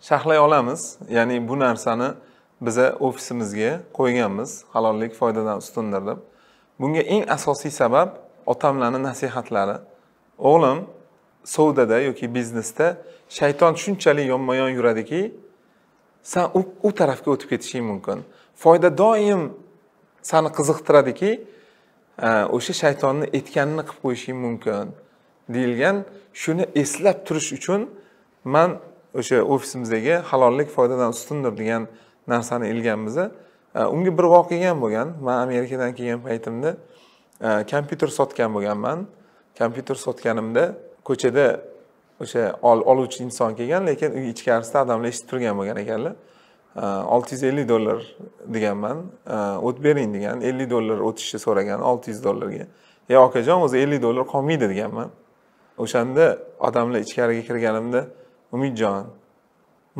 sharhlay olamiz ya'ni bu narsani biza ofisimizga qo'yganmiz halollik foydadan ustundir deb bunga eng asosiy sabab otamlarni nasihatlari o'g'lim savdoda yoki biznesda shayton shunchalik yonma yon yuradiki san u, u tarafga o'tib ketishing mumkin foyda doim sani qiziqtiradiki o'sha shaytonni aytganini qilib qo'yishing mumkin deyilgan shuni eslab turish uchun man o'sha ofisimizdagi halollik foydadan ustundir degan narsani ilganmiz e, unga bir voqea ham bo'lgan man amerikadan kelgan paytimda e, kompyuter sotgan bo'lganman kompyuter sotganimda ko'chada o'sha oluvchi inson kelgan lekin uy ichkarisida odamlar eshitib turgan bo'lgan ekanlar e, olti yuz ellik dollar deganman o't bering degan ellik dollar o'tishni so'ragan olti yuz dollarga e okajon o'zi ellik dollar qolmaydi deganman o'shanda odamlar ichkariga kirganimda umidjon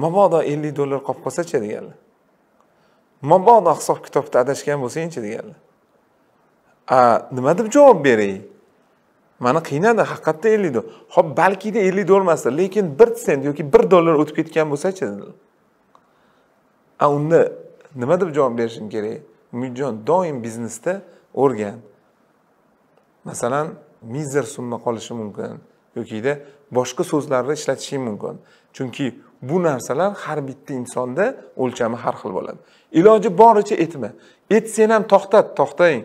mabodo ellik dollar qolib qolsachi deganlar mabodo hisob kitobda adashgan bo'lsangchi deganlar a nima deb javob beray mani qiynadi haqiqatda ellik dollar ho'p balkida ellik dollar emasdir lekin bir sent yoki bir dollar o'tib ketgan bo'lsachi dedilar a unda nima deb javob berishim kerak umidjon doim biznesda o'rgan masalan mizer summa qolishi mumkin yokida boshqa so'zlarni ishlatishing mumkin chunki bu narsalar har bitta insonda o'lchami har xil bo'ladi iloji boricha etma etsen ham to'xtat to'xtang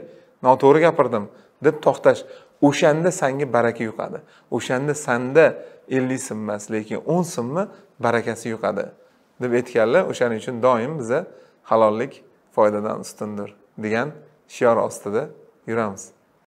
noto'g'ri gapirdim deb to'xtash o'shanda sanga baraka yuqadi o'shanda sanda ellik sinmas lekin o'n sinmi barakasi yuqadi deb aytganlar o'shaning uchun doim biza halollik foydadan ustundir degan shior ostida yuramiz